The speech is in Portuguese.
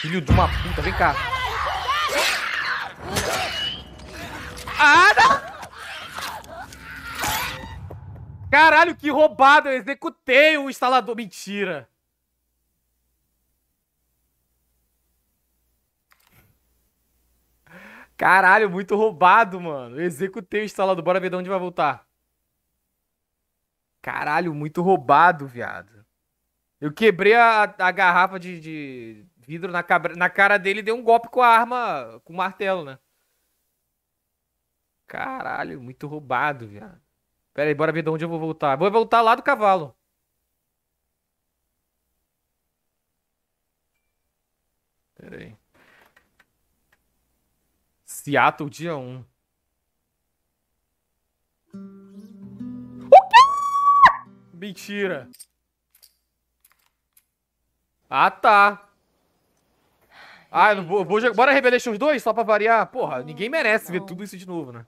Filho de uma puta, vem cá. Ada! Ah, Caralho, que roubado! Eu executei o instalador. Mentira! Caralho, muito roubado, mano. Eu executei o instalador. Bora ver de onde vai voltar. Caralho, muito roubado, viado. Eu quebrei a, a garrafa de, de, vidro na, cabra... na cara dele deu um golpe com a arma, com o martelo, né? Caralho, muito roubado, viado. Pera aí, bora ver de onde eu vou voltar. Vou voltar lá do cavalo. Pera aí. Seattle, dia 1. O quê? Mentira. Ah, tá. Ah, no vou, Bojack... bora Revelations 2 só pra variar? Porra, ninguém merece ver tudo isso de novo, né?